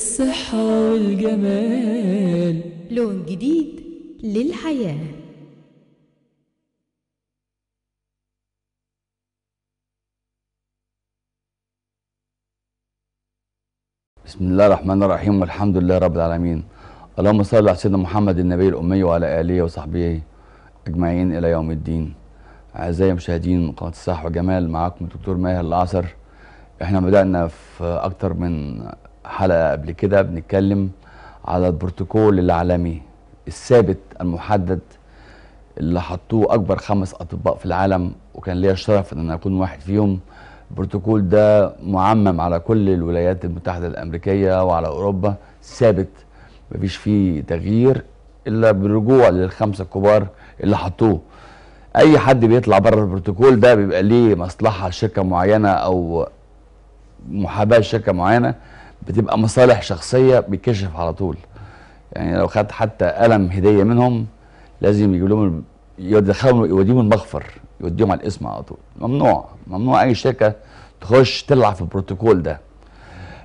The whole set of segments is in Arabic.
الصحة والجمال لون جديد للحياة بسم الله الرحمن الرحيم والحمد لله رب العالمين اللهم صل على سيدنا محمد النبي الأمي وعلى آله وصحبه أجمعين إلى يوم الدين أعزائي المشاهدين قناة الصحة والجمال معاكم الدكتور ماهر العصر احنا بدأنا في أكتر من حلقه قبل كده بنتكلم على البروتوكول العالمي الثابت المحدد اللي حطوه اكبر خمس اطباء في العالم وكان ليا الشرف ان انا اكون واحد فيهم البروتوكول ده معمم على كل الولايات المتحده الامريكيه وعلى اوروبا ثابت مفيش فيه تغيير الا بالرجوع للخمسه الكبار اللي حطوه اي حد بيطلع بره البروتوكول ده بيبقى ليه مصلحه لشركه معينه او محاباه لشركه معينه بتبقى مصالح شخصيه بيكشف على طول يعني لو خدت حتى قلم هديه منهم لازم يجيب لهم يدخلهم يوديهم المغفر يوديهم على الاسم على طول ممنوع ممنوع اي شركه تخش تلعب في البروتوكول ده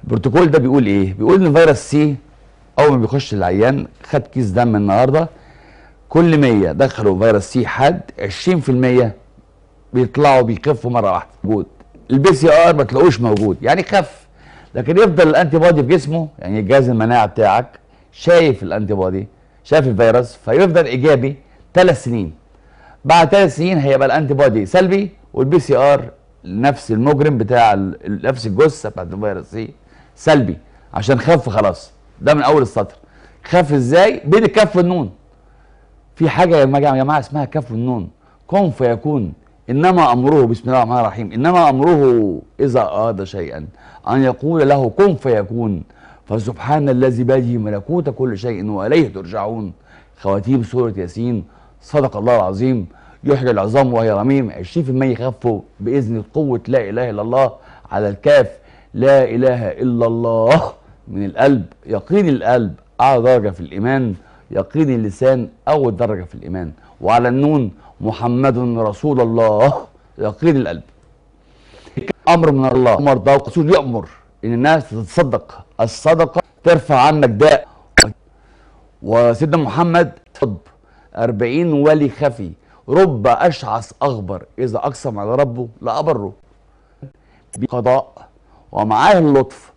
البروتوكول ده بيقول ايه بيقول ان فيروس سي اول ما بيخش العيان خد كيس دم النهارده كل 100 دخلوا فيروس سي حد 20% بيطلعوا بيخفوا مره واحده موجود البي سي ار ما تلاقوش موجود يعني خف لكن يفضل الانتي بودي في جسمه يعني الجهاز المناعه بتاعك شايف الانتي بودي شايف الفيروس فيفضل ايجابي ثلاث سنين بعد ثلاث سنين هيبقى الانتي بودي سلبي والبي سي ار نفس المجرم بتاع نفس الجثه بتاعت الفيروس سي سلبي عشان خف خلاص ده من اول السطر خف ازاي بين الكف والنون في حاجه يا جماعه اسمها كف والنون كن فيكون انما امره بسم الله الرحمن الرحيم انما امره اذا اراد شيئا أن يقول له كن فيكون فسبحان الذي بيده ملكوت كل شيء وإليه ترجعون خواتيم سورة ياسين صدق الله العظيم يحيي العظام وهي رميم 20% يخفوا بإذن قوة لا إله إلا الله على الكاف لا إله إلا الله من القلب يقين القلب أعلى درجة في الإيمان يقين اللسان أول درجة في الإيمان وعلى النون محمد رسول الله يقين القلب امر من الله امر ده الرسول يامر ان الناس تتصدق الصدقه ترفع عنك داء وسيدنا محمد طب 40 ولي خفي رب أشعث أغبر إذا أقسم على ربه لأبره بقضاء ومعاه اللطف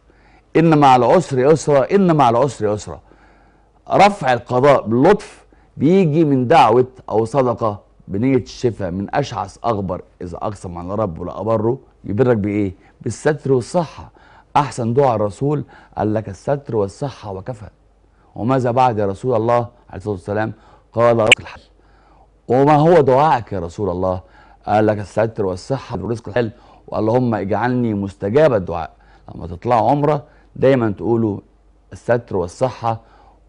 إن مع العسر يسرا إن مع العسر يسرا رفع القضاء باللطف بيجي من دعوة أو صدقة بنية الشفاء من أشعث أغبر إذا أقسم على ربه لأبره يبرك بايه بالستر والصحه احسن دعاء الرسول قال لك الستر والصحه وكفى وماذا بعد يا رسول الله عليه الصلاه والسلام قال رزق الحل وما هو دعائك يا رسول الله قال لك الستر والصحه ورزق الحل اللهم اجعلني مستجاب الدعاء لما تطلعوا عمره دايما تقولوا الستر والصحه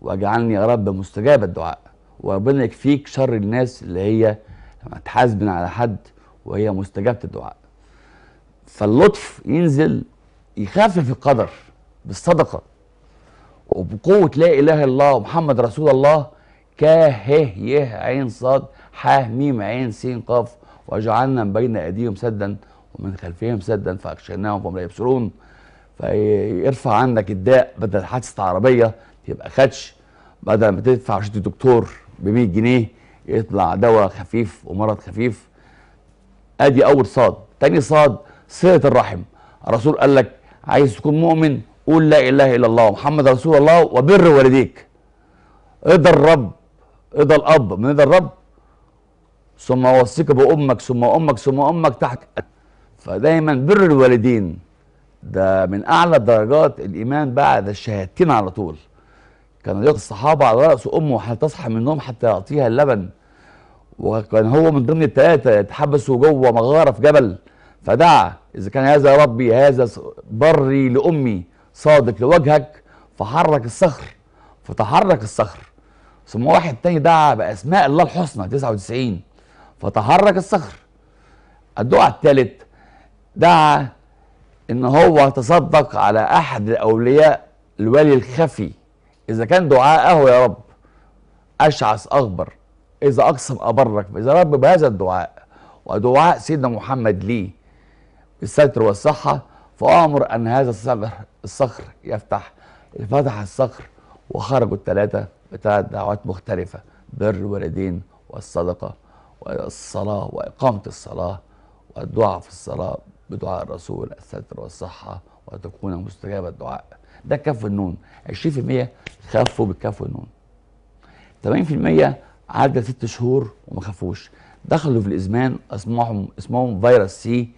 واجعلني يا رب مستجاب الدعاء وربنا يكفيك شر الناس اللي هي لما تحاسبن على حد وهي مستجابه الدعاء فاللطف ينزل يخفف القدر بالصدقه وبقوه لا اله الا الله ومحمد رسول الله ه ي عين صاد ح م عين سين قاف وجعلنا من بين ايديهم سدا ومن خلفهم سدا فاغشيناهم فهم لا يبصرون فيرفع عنك الداء بدل حادثه عربيه يبقى خدش بدل ما تدفع رشوه الدكتور ب 100 جنيه يطلع دواء خفيف ومرض خفيف ادي اول صاد تاني صاد صله الرحم الرسول قال لك عايز تكون مؤمن قول لا اله الا الله محمد رسول الله وبر والديك ادى الرب ادى الاب من ادى الرب ثم اوصيك بامك ثم امك ثم امك تحت فدايما بر الوالدين ده من اعلى درجات الايمان بعد الشهادتين على طول كان يقف الصحابه على راس امه حتى تصحى من النوم حتى يعطيها اللبن وكان هو من ضمن الثلاثه يتحبسوا جوه مغاره في جبل فدعا إذا كان هذا ربي هذا بري لأمي صادق لوجهك فحرك الصخر فتحرك الصخر ثم واحد تاني دعا بأسماء الله الحسنى 99 فتحرك الصخر الدعاء الثالث دعا ان هو تصدق على احد الاولياء الولي الخفي اذا كان دعاءه يا رب اشعث اغبر اذا اقسم ابرك اذا رب بهذا الدعاء ودعاء سيدنا محمد ليه الستر والصحة فأمر أن هذا الصخر الصخر يفتح فتح الصخر وخرجوا الثلاثة بثلاث دعوات مختلفة بر الوالدين والصدقة والصلاة وإقامة الصلاة والدعاء في الصلاة بدعاء الرسول الستر والصحة وتكون مستجاب الدعاء ده كف النون 20% خفوا بكف النون 80% عدى ست شهور وما خفوش دخلوا في الإزمان اسمهم اسمهم فيروس سي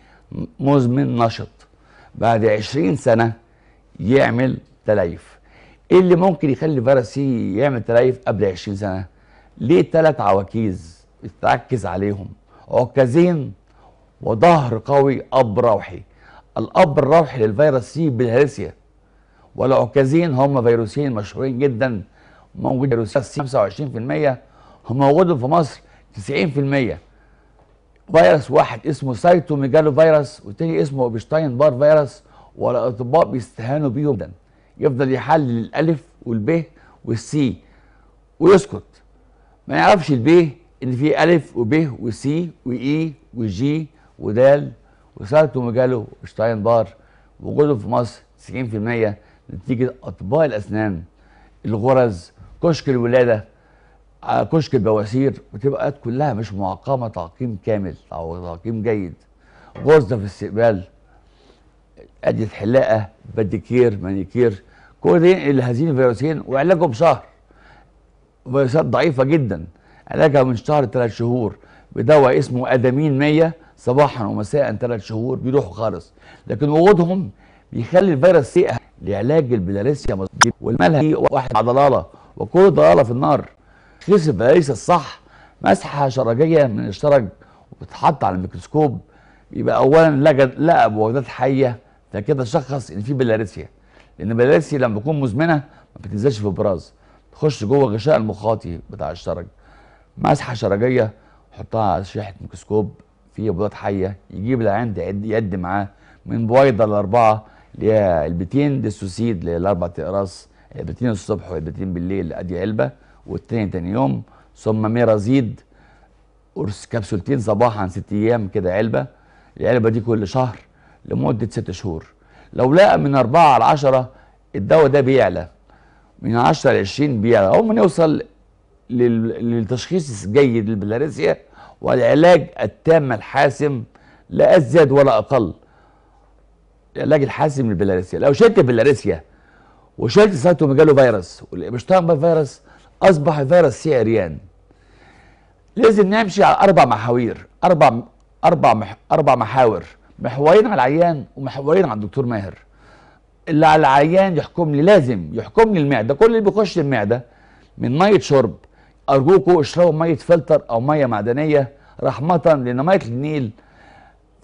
مزمن نشط بعد 20 سنه يعمل تليف ايه اللي ممكن يخلي فيروس سي يعمل تليف قبل 20 سنه ليه ثلاث عواكيز بتركز عليهم عكازين وظهر قوي اب روحي الاب الروحي للفيروس سي بالهلسيا والعكازين هم فيروسين مشهورين جدا موجودين فيروس 25% هم موجودين في مصر 90% فيروس واحد اسمه سايتوميجالو فيروس والتاني اسمه اوبشتاين بار فيروس والاطباء بيستهانوا بيه جدا يفضل يحلل الالف والب والسي ويسكت ما يعرفش الب ان في الف وب وسي واي وجي ودال وسايتوميجالو اوبشتاين بار وجوده في مصر 90% نتيجه اطباء الاسنان الغرز كشك الولاده كشك البواسير بتبقى كلها مش معقمه تعقيم كامل او تعقيم جيد غرزه في استقبال اديه حلاقه بديكير مانيكير كل ده ينقل هذين الفيروسين وعلاجه بشهر فيروسات ضعيفه جدا علاجها من شهر ثلاث شهور بدواء اسمه ادامين 100 صباحا ومساء ثلاث شهور بيروحوا خالص لكن وجودهم بيخلي الفيروس سيئه لعلاج البلاريسيا والملهى واحد مع ضلاله وكل ضلاله في النار كسب ليس الصح مسحه شرجيه من الشرج وتتحط على الميكروسكوب يبقى اولا لقى لقى مبيضات حيه ده كده شخص ان في بلاريسيا لان بلاريسيا لما بتكون مزمنه ما بتنزلش في البراز تخش جوه غشاء المخاطي بتاع الشرج مسحه شرجيه حطها على شريحه ميكروسكوب فيها بيضات حيه يجيب العند يد معاه من بويضه لاربعه اللي هي علبتين ديسوسيد الاربع تقراص علبتين الصبح وعلبتين بالليل ادي علبه والتاني تاني يوم ثم ميرازيد قرص كبسولتين صباحا ست ايام كده علبه العلبه دي كل شهر لمده ست شهور لو لقى من اربعه على 10 الدواء ده بيعلى من 10 ل 20 بيعلى اول ما نوصل للتشخيص الجيد للبلاريسيا والعلاج التام الحاسم لا ازيد ولا اقل العلاج الحاسم للبلاريسيا لو شلت بلاريسيا وشلت سيتوميجالو فيروس والابشتاين فيروس أصبح فيروس سي عريان لازم نمشي على أربع محاوير أربع أربع مح... أربع محاور محورين على العيان ومحورين على الدكتور ماهر اللي على العيان يحكم لي لازم يحكم لي المعدة كل اللي بيخش المعدة من مية شرب أرجوكوا اشربوا مية فلتر أو مية معدنية رحمة لأن مية النيل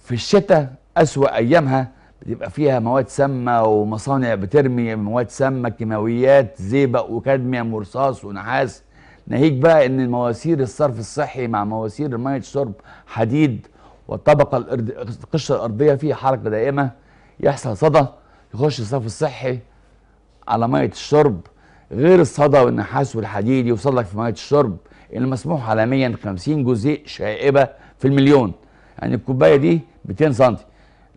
في الشتاء أسوأ أيامها بيبقى فيها مواد سامه ومصانع بترمي مواد سامه كيماويات زئبق وكادميوم ورصاص ونحاس ناهيك بقى ان مواسير الصرف الصحي مع مواسير ميه شرب حديد والطبقه القشره الارضيه فيها حركه دائمه يحصل صدى يخش الصرف الصحي على ميه الشرب غير الصدى والنحاس والحديد يوصل لك في ميه الشرب المسموح عالميا 50 جزيء شائبه في المليون يعني الكوبايه دي 200 سم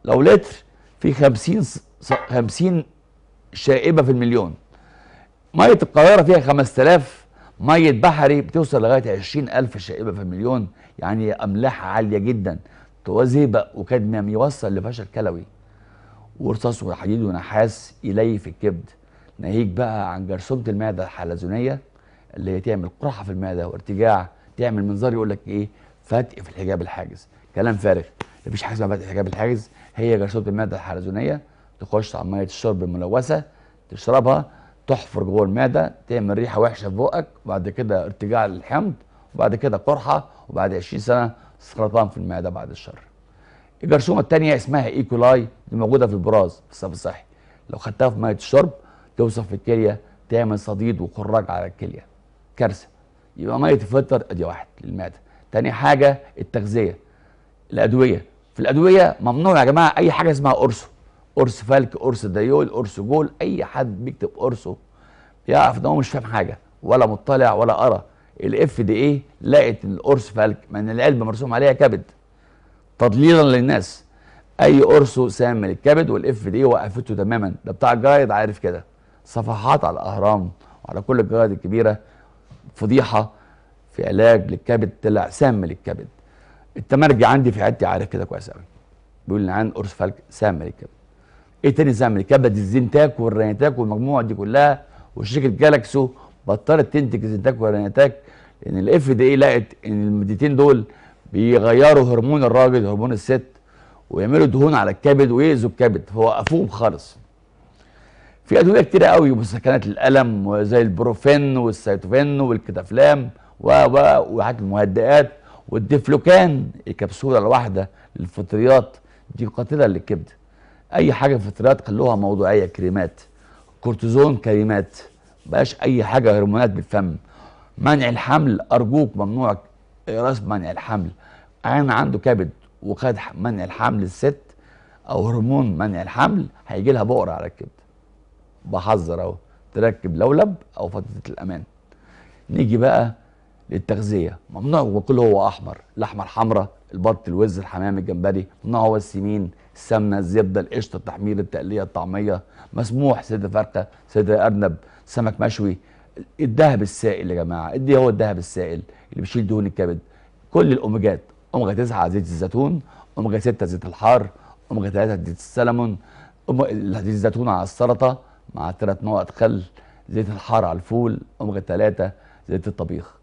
لو لتر في 50 50 شائبه في المليون ميه القاهره فيها 5000 ميه بحري بتوصل لغايه 20000 شائبه في المليون يعني املاح عاليه جدا توازي بقى وكادميوم يوصل لفشل كلوي ورصاص وحديد ونحاس في الكبد ناهيك بقى عن جرثومه المعده الحلزونيه اللي هي تعمل قرحه في المعده وارتجاع تعمل منظار يقول لك ايه فتق في الحجاب الحاجز كلام فارغ مفيش حاجه اسمها فتق في الحجاب الحاجز هي جرثومه المعده الحلزونيه تخش على ميه الشرب الملوثه تشربها تحفر جوه المعده تعمل ريحه وحشه في بقك وبعد كده ارتجاع للحمض وبعد كده قرحه وبعد 20 سنه سرطان في المعده بعد الشر. الجرثومه الثانيه اسمها ايكولاي e. دي موجوده في البراز في الصف الصحي لو خدتها في ميه الشرب توصف في الكليه تعمل صديد وخراج على الكليه كارثه يبقى ميه الفلتر ادي واحد للمعده. ثاني حاجه التغذيه الادويه في الادويه ممنوع يا جماعه اي حاجه اسمها قرصه قرص فلك قرص ديول قرص جول اي حد بيكتب قرصه يعرف ان هو مش فاهم حاجه ولا مطلع ولا قرا الاف دي ايه لقت ان القرص فلك ما ان العلبه مرسوم عليها كبد تضليلا للناس اي قرصه سام من الكبد والاف دي وقفته تماما ده بتاع الجرايد عارف كده صفحات على الاهرام وعلى كل الجرايد الكبيره فضيحه في علاج للكبد طلع سام للكبد التمرجي عندي في حته عارف كده كويس قوي بيقول لي عن اورس فالك سامر الكبد ايه تاني سامر الكبد الزنتاك والرينتاك والمجموعه دي كلها وشركه جالاكسو بطلت تنتج زنتاك والرينتاك لان الاف دي اي لقت ان المادتين دول بيغيروا هرمون الراجل هرمون الست ويعملوا دهون على الكبد ويأذوا الكبد فوقفوهم خالص في ادويه كتيره قوي مسكنات الالم وزي البروفين والسيتوفين والكتافلام و و وحاجات المهدئات والديفلوكان الكبسوله الواحده للفطريات دي قاتله للكبد اي حاجه فطريات خلوها موضوعيه كريمات كورتيزون كريمات بقاش اي حاجه هرمونات بالفم منع الحمل ارجوك ممنوع راس منع الحمل انا عنده كبد وخد منع الحمل الست او هرمون منع الحمل هيجي لها بقره على الكبد بحذر اهو تركب لولب او فتره الامان نيجي بقى للتغذيه ممنوع وكل هو احمر لحمة الحمراء البط الوز الحمام الجمبري ممنوع هو السمين السمنه الزبده القشطه التحمير التقليه الطعميه مسموح سيدة فرقة سيدة ارنب سمك مشوي الذهب السائل يا جماعه ايه هو الذهب السائل اللي بيشيل دهون الكبد كل الاوميجات اوميجا 9 زيت الزيتون اوميجا 6 زيت الحار اوميجا 3 زيت السلمون زيت الزيتون على السلطه مع ثلاث نقط خل زيت الحار على الفول اوميجا 3 زيت الطبيخ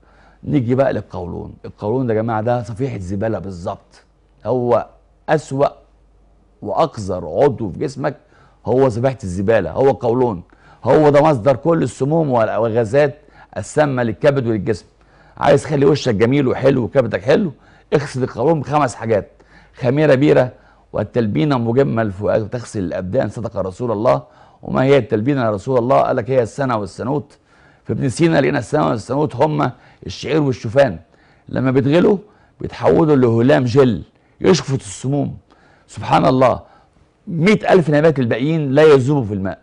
نيجي بقى للقولون القولون ده يا جماعه ده صفيحه زباله بالظبط هو اسوا واقذر عضو في جسمك هو صفيحه الزباله هو القولون هو ده مصدر كل السموم والغازات السامه للكبد وللجسم عايز تخلي وشك جميل وحلو وكبدك حلو اغسل القولون بخمس حاجات خميره بيره والتلبينه مجمل فؤاد وتغسل الابدان صدق رسول الله وما هي التلبينه يا رسول الله قال لك هي السنه والسنوت في ابن سينا لقينا السماء والسموت هم الشعير والشوفان لما بيتغلوا بيتحولوا لهلام جل يشفط السموم سبحان الله مئة ألف نبات الباقيين لا يذوبوا في الماء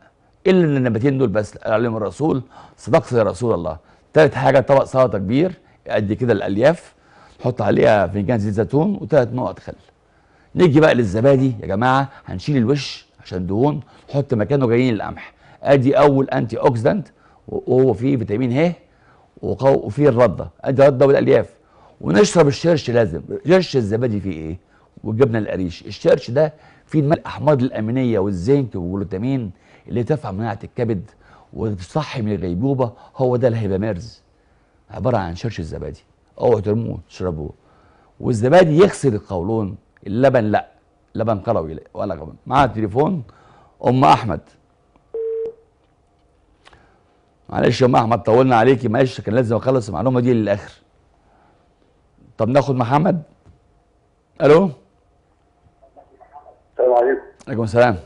إلا إن النباتين دول بس قال عليهم الرسول صدقت يا رسول الله تالت حاجة طبق سلطة كبير قد كده الألياف حط عليها فنجان زيت زيتون وثلاث نقط خل نيجي بقى للزبادي يا جماعة هنشيل الوش عشان دهون نحط مكانه جايين القمح ادي اول انتي اوكسيدنت وهو فيه فيتامين ه وفيه الرده ادي رده والالياف ونشرب الشرش لازم شرش الزبادي فيه ايه والجبنه القريش الشرش ده فيه الاحماض الامينيه والزنك والجلوتامين اللي ترفع مناعه الكبد وتصحي من الغيبوبه هو ده الهيباميرز عباره عن شرش الزبادي اوعوا ترموه تشربوه والزبادي يغسل القولون اللبن لا لبن قروي ولا غبن معاه تليفون ام احمد معلش يا ام احمد طولنا عليكي معلش كان لازم اخلص المعلومه دي للاخر طب ناخد محمد الو السلام عليكم عليكم السلام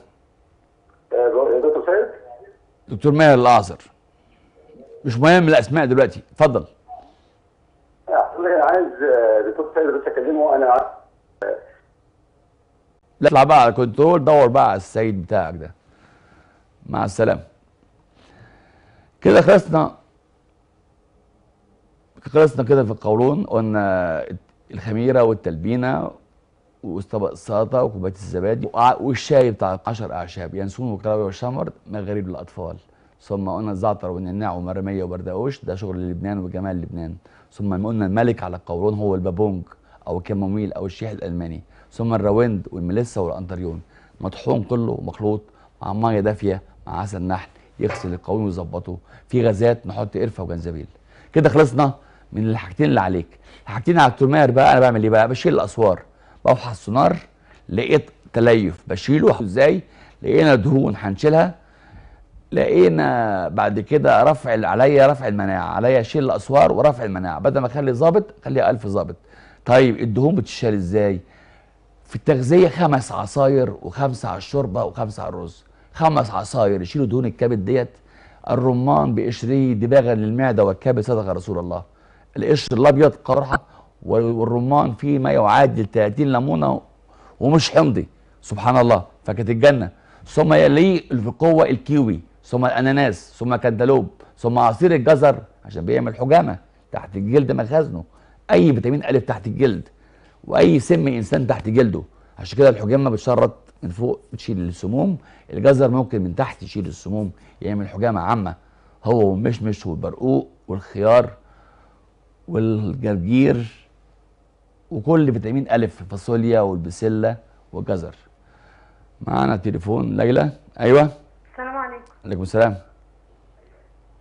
آه، دكتور سيد دكتور ماهر الاعظر مش مهم الاسماء دلوقتي اتفضل آه، عايز آه، دكتور سيد بس اكلمه انا لا اطلع بقى على الكنترول دور بقى على السيد بتاعك ده مع السلامه كده خلصنا خلصنا كده في القولون قلنا الخميره والتلبينه وطبق السلطه وكوبايه الزبادي والشاي بتاع 10 اعشاب ينسون وكلاوي وشمر مغاريب للاطفال ثم قلنا الزعتر والنعناع ومرميه وبردقوش ده شغل لبنان وجمال لبنان ثم قلنا الملك على القولون هو البابونج او الكاموميل او الشيح الالماني ثم الراوند والميليسا والانتريون مطحون كله مخلوط مع ميه دافيه مع عسل نحل يغسل القولون ويظبطه في غازات نحط قرفه وجنزبيل كده خلصنا من الحاجتين اللي عليك الحاجتين على الترماير بقى انا بعمل ايه بقى بشيل الاسوار بفحص السونار لقيت تليف بشيله ازاي لقينا دهون هنشيلها لقينا بعد كده رفع عليا رفع المناعه عليا شيل الاسوار ورفع المناعه بدل ما اخلي ظابط اخليها 1000 ظابط طيب الدهون بتشال ازاي في التغذيه خمس عصاير وخمسه على الشوربه وخمسه على الرز خمس عصاير يشيلوا دهون الكبد ديت الرمان بقشريه دباغا للمعده والكبد صدق رسول الله القشر الابيض قرحه والرمان فيه ما يعادل 30 ليمونه ومش حمضي سبحان الله فكانت الجنه ثم يليه في قوه الكيوي ثم الاناناس ثم كنتالوب ثم عصير الجزر عشان بيعمل حجامه تحت الجلد مخازنه اي فيتامين الف تحت الجلد واي سم انسان تحت جلده عشان كده الحجامه بتشرط من فوق تشيل السموم الجزر ممكن من تحت يشيل السموم يعمل حجامه عامه هو والمشمش والبرقوق والخيار والجرجير وكل فيتامين الف الفاصوليا والبسله والجزر معانا تليفون ليلى ايوه السلام عليكم وعليكم السلام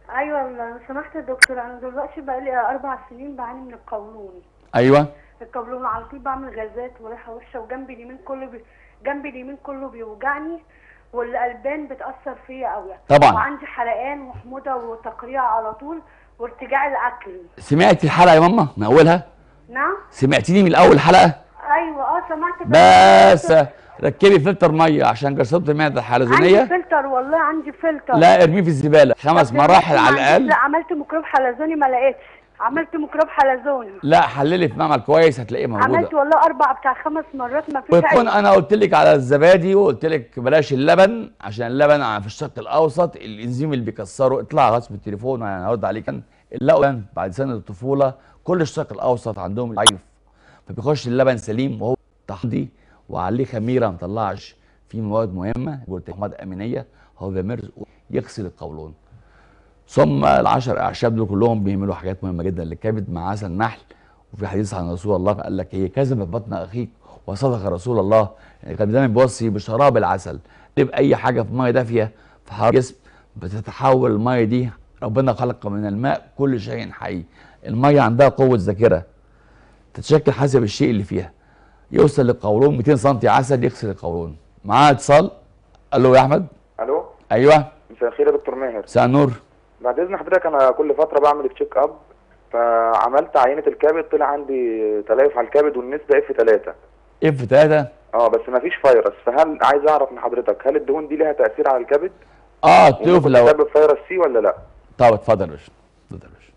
ايوه لو سمحت يا دكتور انا دلوقتي بقى لي اربع سنين بعاني من القولون ايوه القولون على طول بعمل غازات وريحه وحشه وجنبي اليمين كله بي... جنبي اليمين كله بيوجعني والالبان بتاثر فيا قوي طبعا وعندي حرقان وحموضه وتقريع على طول وارتجاع الاكل سمعتي الحلقه يا ماما من اولها نعم سمعتيني من اول حلقه ايوه اه سمعت بس ركبي فلتر ميه عشان جرثومه المعده الحلزونيه عندي فلتر والله عندي فلتر لا ارميه في الزباله خمس مراحل على الاقل عملت ميكروب حلزوني ما لقيتش عملت ميكروب حلزون لا حللي في معمل كويس هتلاقيه موجود عملت والله اربع بتاع خمس مرات ما فيش بتكون طيب، انا قلت لك على الزبادي وقلت لك بلاش اللبن عشان اللبن في الشرق الاوسط الانزيم اللي بيكسره اطلع غصب التليفون انا هرد عليك اللقوا بعد سنه الطفوله كل الشرق الاوسط عندهم ضعيف فبيخش اللبن سليم وهو تحضي وعليه خميره ما طلعش فيه مواد مهمه جلوتامات امينيه هو بيمرز يغسل القولون ثم العشر اعشاب دول كلهم بيعملوا حاجات مهمه جدا للكبد مع عسل النحل وفي حديث عن رسول الله قال لك هي إيه؟ كذبت بطن اخيك وصدق رسول الله يعني كان دايما بيوصي بشراب العسل تبقى طيب اي حاجه في ميه دافيه في حراره الجسم بتتحول الميه دي ربنا خلق من الماء كل شيء حي الميه عندها قوه ذاكره تتشكل حسب الشيء اللي فيها يوصل للقولون 200 سم عسل يغسل القولون معاه اتصال الو يا احمد الو ايوه مساء الخير يا دكتور ماهر مساء النور بعد اذن حضرتك انا كل فتره بعمل تشيك اب فعملت عينه الكبد طلع عندي تليف على الكبد والنسبه اف 3 اف 3 اه بس ما فيش فيروس فهل عايز اعرف من حضرتك هل الدهون دي لها تاثير على الكبد؟ اه تشوف يعني لو تسبب فيروس سي ولا لا؟ طب اتفضل يا باشا اتفضل يا باشا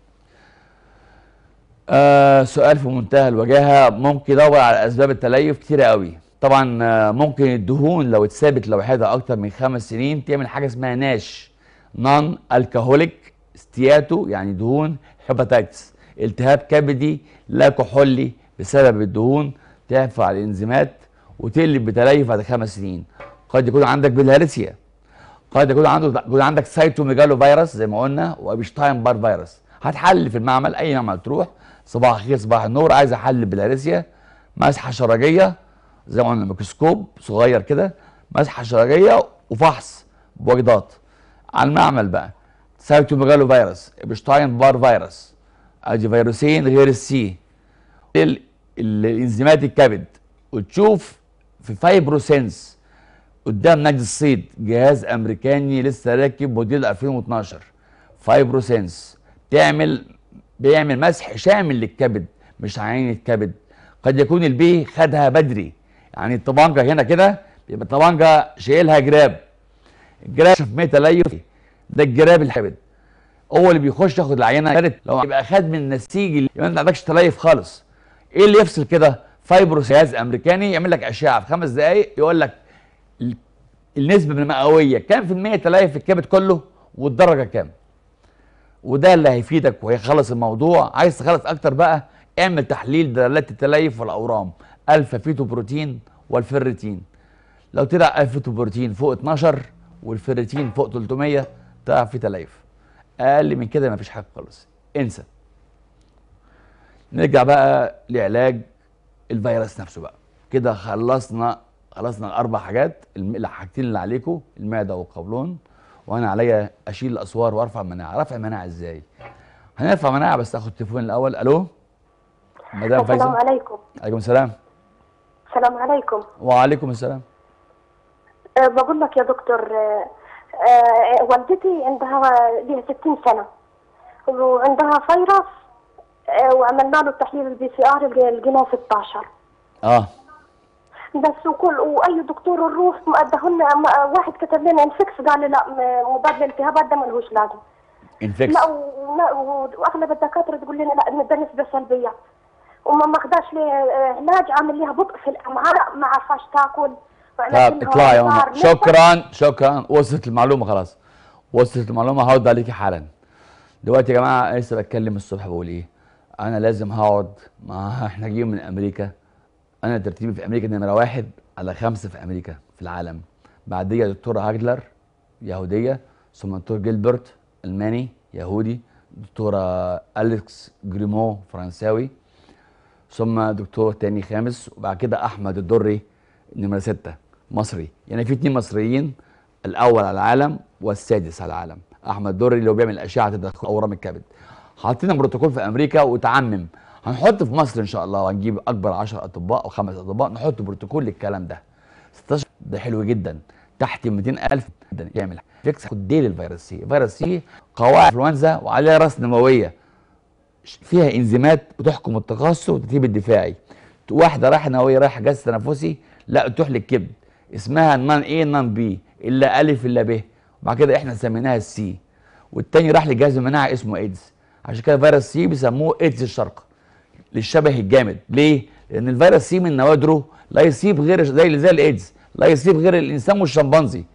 آه سؤال في منتهى الوجاهه ممكن ادور على اسباب التليف كتير قوي طبعا آه، ممكن الدهون لو اتثابت لوحدها اكتر من خمس سنين تعمل حاجه اسمها ناش نون الكهوليك ستياتو يعني دهون هيباتايتس التهاب كبدي لا كحولي بسبب الدهون على الانزيمات وتقلب بتليف بعد خمس سنين قد يكون عندك بالهارسيا قد يكون عنده يكون عندك سايتوميجالو فيروس زي ما قلنا وابشتاين بار فيروس هتحل في المعمل اي معمل تروح صباح الخير صباح النور عايز احل بالهارسيا مسحه شرجيه زي ما قلنا ميكروسكوب صغير كده مسحه شرجيه وفحص بوجدات على المعمل بقى سايتوميغالو فيروس ابشتاين بار فيروس ادي فيروسين غير السي الانزيمات الكبد وتشوف في فايبروسنس قدام نجد الصيد جهاز امريكاني لسه راكب موديل 2012 فايبروسنس تعمل بيعمل مسح شامل للكبد مش عين الكبد قد يكون البي خدها بدري يعني الطبانجه هنا كده يبقى الطبانجه شايلها جراب الجراب شفميه تليف ده الجراب الحبد هو اللي بيخش ياخد العينه لو يبقى خد من النسيج اللي ما عندكش تليف خالص ايه اللي يفصل كده جهاز امريكاني يعمل لك اشعه في خمس دقائق يقول لك النسبه المئويه كام في الميه تليف في الكبد كله والدرجه كام وده اللي هيفيدك وهيخلص الموضوع عايز تخلص اكتر بقى اعمل تحليل دلالات التليف والاورام الفا فيتو بروتين والفيرتين لو طلع الفا بروتين فوق 12 والفيرتين فوق 300 تعرف في تلايف اقل من كده مفيش حاجه خالص انسى نرجع بقى لعلاج الفيروس نفسه بقى كده خلصنا خلصنا الاربع حاجات الحاجتين اللي عليكم المعده والقولون وانا عليا اشيل الاسوار وارفع المناعه رفع المناعه ازاي هنرفع مناعه بس اخد التليفون الاول الو مدام فايزه السلام عليكم عليكم السلام السلام عليكم وعليكم السلام أه، بقول لك يا دكتور أه، أه، والدتي عندها ليها 60 سنة وعندها فيروس وعملنا له تحليل البي سي ار لقيناه 16 اه بس وكل واي دكتور نروح ادهن واحد كتب لنا انفكس قال لي لا مضاد للالتهابات ده ما لهوش لازم انفكس لا واغلب الدكاتره تقول لنا لا ده نسبه سلبيه وما ماخداش علاج عامل لها بطء في الامعاء ما عرفاش تاكل طيب, طيب، اطلعي يا ماما شكرا شكرا وصلت المعلومه خلاص وصلت المعلومه هرد عليكي حالا دلوقتي يا جماعه لسه بتكلم الصبح بقول ايه انا لازم هقعد ما احنا جايين من امريكا انا ترتيبي في امريكا نمره واحد على خمسه في امريكا في العالم بعديها دكتوره هاجلر يهوديه ثم دكتور جيلبرت الماني يهودي دكتوره اليكس جريمو فرنساوي ثم دكتور تاني خامس وبعد كده احمد الدري نمره سته مصري يعني في اتنين مصريين الاول على العالم والسادس على العالم احمد دري اللي هو بيعمل اشعه تدخل اورام الكبد حاطين بروتوكول في امريكا وتعمم هنحط في مصر ان شاء الله هنجيب اكبر 10 اطباء او خمس اطباء نحط بروتوكول للكلام ده 16 ده حلو جدا تحت 200000 يعمل فيكس خديه للفيروس سي فيروس سي قواعد انفلونزا وعليها راس نمويه فيها انزيمات بتحكم التخصص والترتيب الدفاعي واحده رايحه نوويه رايحه جهاز تنفسي لا تروح للكبد اسمها نان اي نان بي الا الف الا ب وبعد كده احنا سميناها السي والتاني راح لجهاز المناعه اسمه ايدز عشان كده فيروس سي بيسموه ايدز الشرق للشبه الجامد ليه؟ لان الفيروس سي من نوادره لا يصيب غير زي زي الايدز لا يصيب غير الانسان والشمبانزي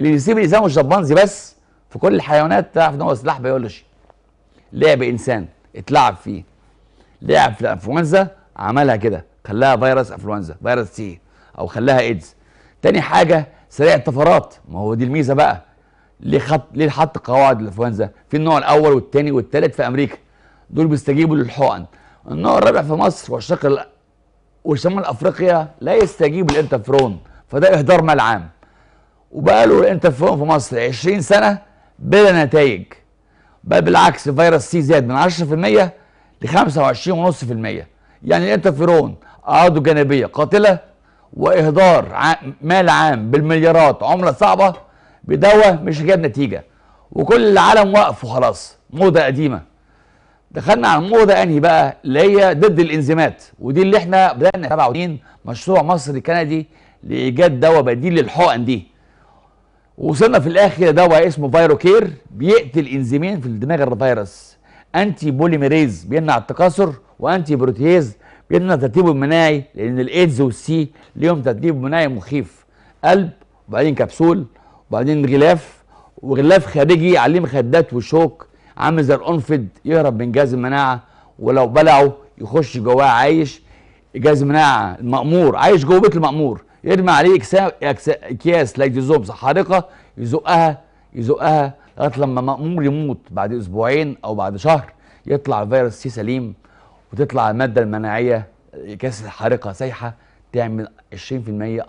اللي يصيب الانسان والشمبانزي بس في كل الحيوانات تعرف ان هو سلاح بيولوجي لعب انسان اتلعب فيه لعب في الانفلونزا عملها كده خلاها فيروس انفلونزا فيروس سي او خلاها ايدز تاني حاجه سريع الطفرات ما هو دي الميزه بقى ليه خط ليه حط قواعد الانفلونزا في النوع الاول والثاني والثالث في امريكا دول بيستجيبوا للحقن النوع الرابع في مصر والشرق وشمال افريقيا لا يستجيب للإنترفرون فده اهدار مال عام وبقى له في مصر 20 سنه بلا نتائج بل بالعكس فيروس سي زاد من 10% ل 25.5% يعني الانترفرون اعراضه جانبيه قاتله واهدار مال عام بالمليارات عمله صعبه بدواء مش جاب نتيجه وكل العالم وقف وخلاص موضه قديمه دخلنا على الموضه انهي بقى اللي هي ضد الانزيمات ودي اللي احنا بدانا 27 مشروع مصري كندي لايجاد دواء بديل للحقن دي وصلنا في الاخر دواء اسمه فيروكير بيقتل انزيمين في الدماغ الفيروس انتي بوليميريز بيمنع التكاثر وانتي بروتيز بيدنا ترتيبه المناعي لان الايدز والسي ليهم ترتيب مناعي مخيف قلب وبعدين كبسول وبعدين غلاف وغلاف خارجي عليه مخدات وشوك عامل زي الانفد يهرب من جهاز المناعه ولو بلعه يخش جواه عايش جهاز المناعه المأمور عايش جوه بيت المأمور يرمي عليه اكياس لايديزوبس حارقه يزقها يزقها لغايه لما المامور يموت بعد اسبوعين او بعد شهر يطلع الفيروس سي سليم وتطلع الماده المناعيه كاسة حارقه سايحه تعمل 20%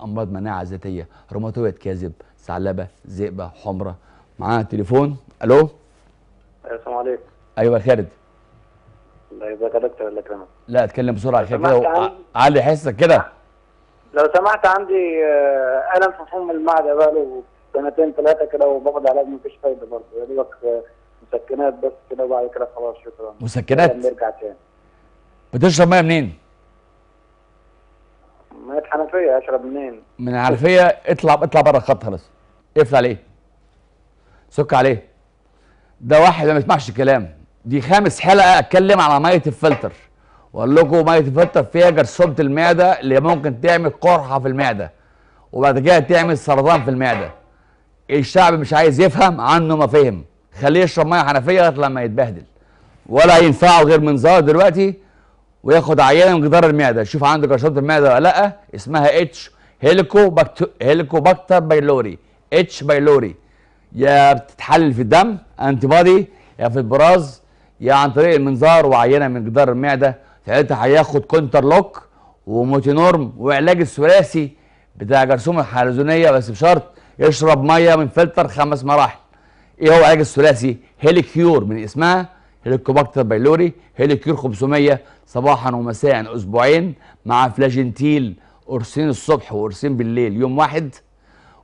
امراض مناعه ذاتيه روماتويد كاذب ثعلبه ذئبه حمره معانا تليفون الو السلام عليكم ايوه خالد الله يبقى دكتور ولا كرمك لا اتكلم بسرعه عشان كده علي حسك كده لو سمحت عندي آه، الم في فم المعده بقى له سنتين ثلاثه كده وباخد علاج مفيش فايده برضه يا دوبك آه، مسكنات بس كده وبعد كده خلاص شكرا مسكنات؟ نرجع تاني بتشرب ميه منين؟ ميه حنفيه اشرب منين؟ من الحنفيه اطلع اطلع بره الخط خلاص اقفل عليه سك عليه ده واحد ما بيسمعش الكلام دي خامس حلقه اتكلم على ميه الفلتر واقول لكم ميه الفلتر فيها جرثومه المعده اللي ممكن تعمل قرحه في المعده وبعد كده تعمل سرطان في المعده الشعب مش عايز يفهم عنه ما فهم خليه يشرب ميه حنفيه لما يتبهدل ولا ينفعه غير منظار دلوقتي وياخد عينه من جدار المعده يشوف عنده جرثومه المعده ولا لا اسمها اتش هيليكو هيليكو باكتر بايلوري اتش بايلوري يا بتتحلل في الدم انتي بادي يا في البراز يا عن طريق المنظار وعينه من جدار المعده ساعتها هياخد كونتر لوك وموتينورم وعلاج الثلاثي بتاع جرثومه الحلزونيه بس بشرط يشرب ميه من فلتر خمس مراحل ايه هو علاج الثلاثي هيليكيور من اسمها هيليكوباكتر بايلوري هيليكيور 500 صباحا ومساء اسبوعين مع فلاجنتيل قرصين الصبح وقرصين بالليل يوم واحد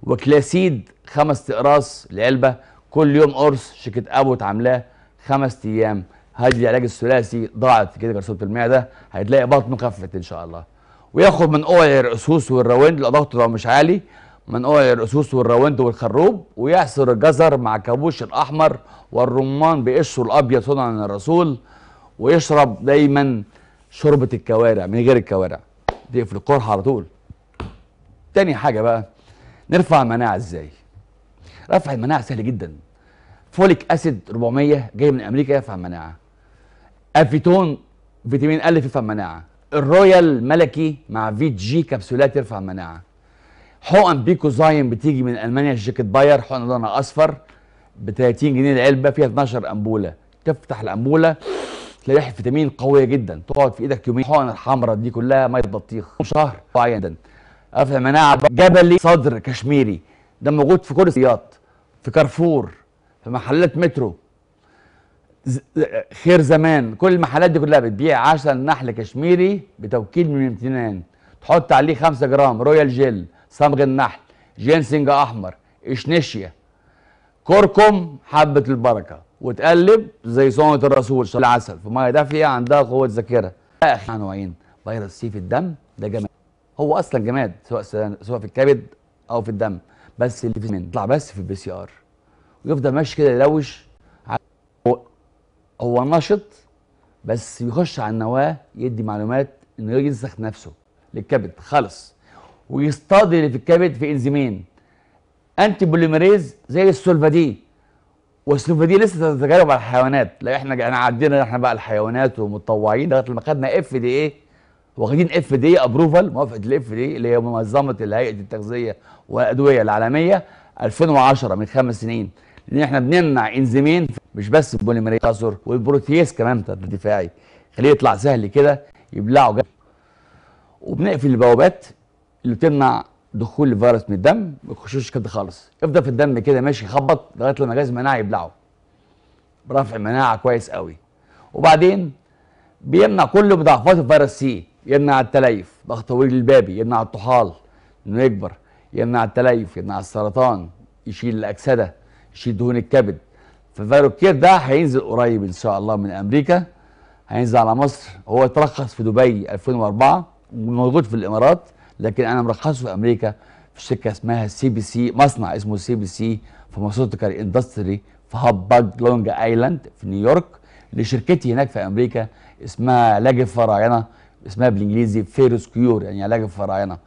وكلاسيد خمس اقراص لعلبه كل يوم قرص شركه ابوت عاملاه خمس ايام هذا العلاج الثلاثي ضاعت كده جرثومه المعده هتلاقي بطنه خفت ان شاء الله وياخد من اوعي الرأسوس والراوند لو ضغطه لو مش عالي من قوع الأسوس والروند والخروب ويعصر الجزر مع كابوش الأحمر والرمان بقشره الأبيض صنع من الرسول ويشرب دايما شوربة الكوارع من غير الكوارع دي في القرحة على طول تاني حاجة بقى نرفع المناعة ازاي رفع المناعة سهل جدا فوليك أسيد 400 جاي من أمريكا يرفع المناعة أفيتون فيتامين ا يرفع المناعة الرويال ملكي مع في جي كبسولات يرفع المناعه حقن بيكو زاين بتيجي من المانيا شركه باير حقن لونها اصفر ب 30 جنيه العلبه فيها 12 امبوله تفتح الامبوله تلاقي ريحه فيتامين قويه جدا تقعد في ايدك يومين الحقن الحمراء دي كلها ميه بطيخ شهر جدا رفع مناعه جبلي صدر كشميري ده موجود في كل السياط في كارفور في محلات مترو خير زمان كل المحلات دي كلها بتبيع عسل نحل كشميري بتوكيل من امتنان تحط عليه 5 جرام رويال جيل صمغ النحل جينسنج احمر اشنشيا كركم حبه البركه وتقلب زي سنه الرسول صلى الله عليه وسلم في ميه دافيه عندها قوه ذاكره اخر نوعين فيروس سي في الدم ده جماد هو اصلا جماد سواء سواء في الكبد او في الدم بس اللي في يطلع بس في البي سي ار ويفضل ماشي كده يلوش هو نشط بس يخش على النواه يدي معلومات انه ينسخ نفسه للكبد خالص ويصطاد اللي في الكبد في انزيمين انتي بوليميريز زي السولفادين والسلوفيديا لسه تتجارب على الحيوانات لا احنا احنا عدينا احنا بقى الحيوانات ومتطوعين لغايه لما خدنا اف دي ايه واخدين اف دي ابروفال موافقه الاف دي اللي هي منظمه الهيئه التغذيه والادويه العالميه 2010 من خمس سنين لان احنا بنمنع انزيمين مش بس البوليميريز والبروتييز كمان الدفاعي خليه يطلع سهل كده يبلعه جنب وبنقفل البوابات اللي بتمنع دخول الفيروس من الدم ما يخشوش كده خالص افضل في الدم كده ماشي خبط لغايه لما جهاز المناعه يبلعه برفع المناعه كويس قوي وبعدين بيمنع كل مضاعفات الفيروس سي يمنع التليف ضغط طويل البابي يمنع الطحال انه يكبر يمنع التليف يمنع السرطان يشيل الاكسده يشيل دهون الكبد كير ده هينزل قريب ان شاء الله من امريكا هينزل على مصر هو اترخص في دبي 2004 وموجود في الامارات لكن انا مرخصه في امريكا في شركه اسمها سي بي سي مصنع اسمه سي بي سي فارماسيوتيكال اندستري في هاباج لونج ايلاند في نيويورك لشركتي هناك في امريكا اسمها علاج الفراعنه اسمها بالانجليزي فيروس كيور يعني علاج الفراعنه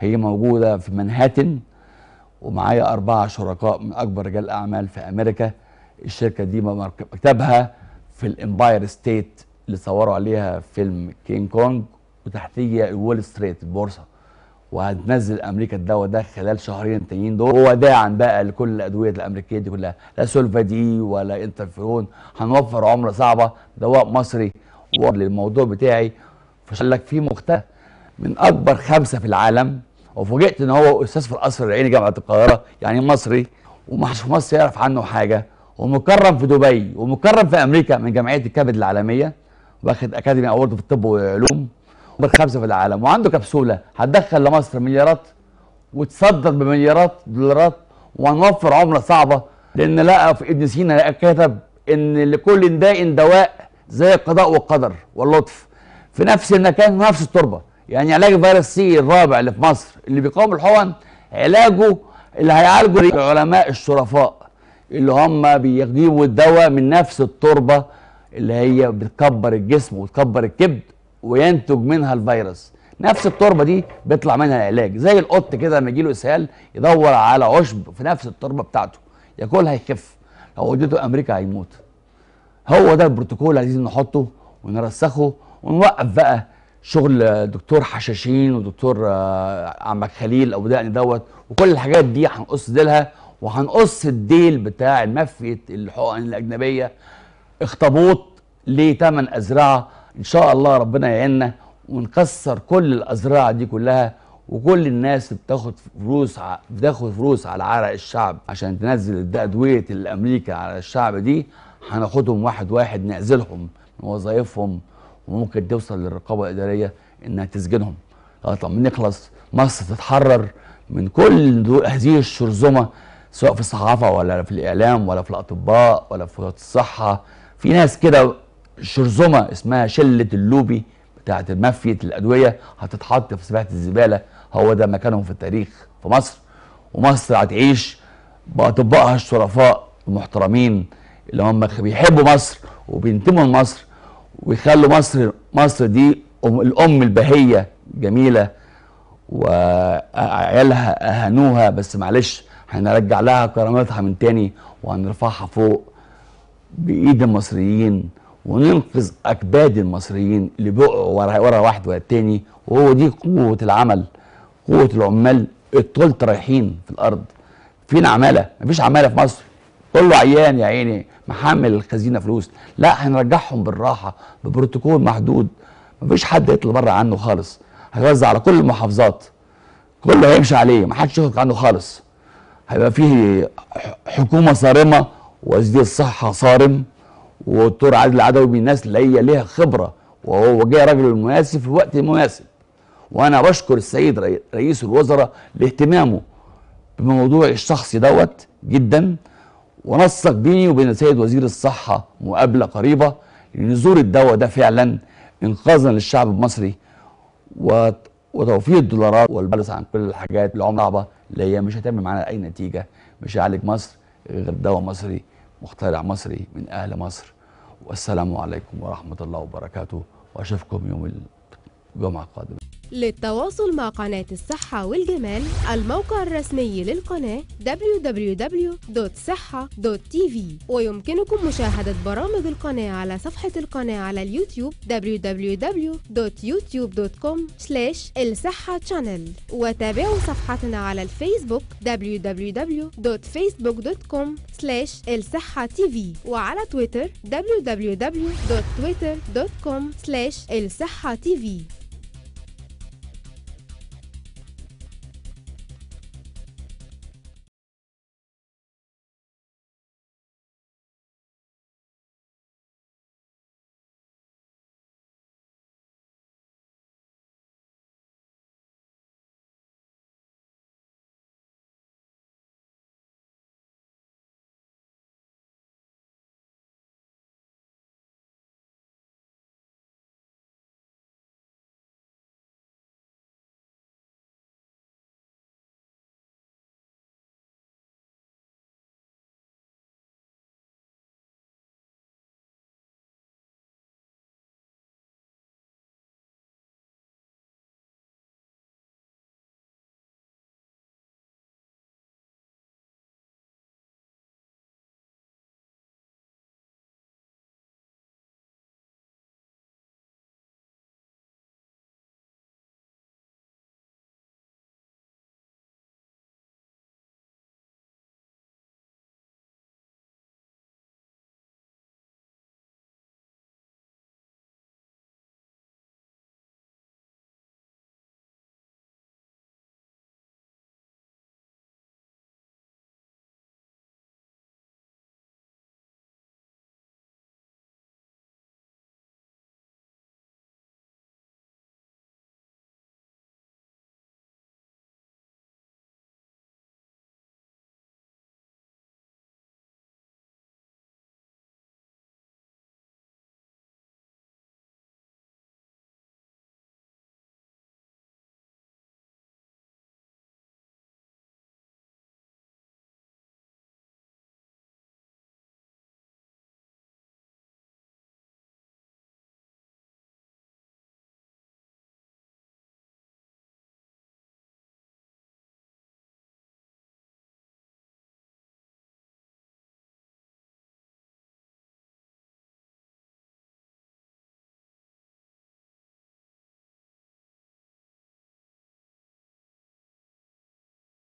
هي موجوده في مانهاتن ومعايا اربعه شركاء من اكبر رجال اعمال في امريكا الشركه دي مكتبها في الامباير ستيت اللي صوروا عليها فيلم كينج كونج وتحتيه وول ستريت البورصه وهتنزل امريكا الدواء ده خلال شهرين تانيين دول وداعا بقى لكل الادويه الامريكيه دي كلها لا سولفا دي ولا انترفيرون هنوفر عمله صعبه دواء مصري للموضوع بتاعي فشل لك في مختلف من اكبر خمسه في العالم وفوجئت ان هو استاذ في القصر العيني جامعه القاهره يعني مصري ومحدش في مصر يعرف عنه حاجه ومكرم في دبي ومكرم في امريكا من جمعيه الكبد العالميه واخد اكاديمي اورد في الطب والعلوم اكبر خمسه في العالم وعنده كبسوله هتدخل لمصر مليارات وتصدر بمليارات دولارات وهنوفر عمله صعبه لان لقى في ابن سينا كتب ان لكل داء دواء زي القضاء والقدر واللطف في نفس المكان نفس التربه يعني علاج فيروس سي الرابع اللي في مصر اللي بيقاوم الحقن علاجه اللي هيعالجه العلماء الشرفاء اللي هم بيجيبوا الدواء من نفس التربه اللي هي بتكبر الجسم وتكبر الكبد وينتج منها الفيروس نفس التربه دي بيطلع منها العلاج زي القط كده لما يجيله اسهال يدور على عشب في نفس التربه بتاعته ياكلها يخف لو وديته امريكا هيموت هو ده البروتوكول اللي عايزين نحطه ونرسخه ونوقف بقى شغل دكتور حشاشين ودكتور آه، عمك خليل ابو دقن دوت وكل الحاجات دي هنقص ديلها وهنقص الديل بتاع المفيت الحقن الاجنبيه اخطبوط ليه 8 ازرعه ان شاء الله ربنا يعيننا ونكسر كل الازراع دي كلها وكل الناس بتاخد فلوس ع... بتاخد فلوس على عرق الشعب عشان تنزل ادويه الامريكا على الشعب دي هناخدهم واحد واحد نعزلهم من وظائفهم وممكن توصل للرقابه الاداريه انها تسجنهم لغايه لما نخلص مصر تتحرر من كل هذه الشرذمه سواء في الصحافه ولا في الاعلام ولا في الاطباء ولا في وزاره الصحه في ناس كده شرزومه اسمها شله اللوبي بتاعه مافيه الادويه هتتحط في سباحه الزباله هو ده مكانهم في التاريخ في مصر ومصر هتعيش باطبائها الشرفاء المحترمين اللي هم بيحبوا مصر وبينتموا لمصر ويخلوا مصر مصر دي الام البهيه جميله وعيالها اهانوها بس معلش هنرجع لها كرامتها من تاني وهنرفعها فوق بايد المصريين وننقذ اكباد المصريين اللي بقوا ورا ورا واحد ورا الثاني وهو دي قوه العمل قوه العمال الطول رايحين في الارض فين عماله مفيش عماله في مصر كله عيان يا عيني محمل الخزينه فلوس لا هنرجعهم بالراحه ببروتوكول محدود مفيش حد يطلع بره عنه خالص هيوزع على كل المحافظات كله هيمشي عليه محدش يخرج عنه خالص هيبقى فيه حكومه صارمه وزير الصحه صارم والدكتور عادل العدوي من الناس اللي هي ليها خبره وهو جاي راجل مناسب في الوقت المناسب وانا بشكر السيد رئيس الوزراء لاهتمامه بموضوع الشخص دوت جدا ونسق بيني وبين السيد وزير الصحه مقابله قريبه لنزور الدواء ده فعلا انقاذا للشعب المصري وتوفير الدولارات والبلس عن كل الحاجات العمله صعبه اللي هي مش هتعمل معانا اي نتيجه مش هيعالج مصر غير دواء مصري مخترع مصري من اهل مصر والسلام عليكم ورحمة الله وبركاته وأشوفكم يوم الجمعة القادمة للتواصل مع قناة الصحة والجمال الموقع الرسمي للقناة www.صحة.tv ويمكنكم مشاهدة برامج القناة على صفحة القناة على اليوتيوب www.youtube.com الصحة channel وتابعوا صفحتنا على الفيسبوك www.facebook.com الصحة tv وعلى تويتر www.twitter.com الصحة تي في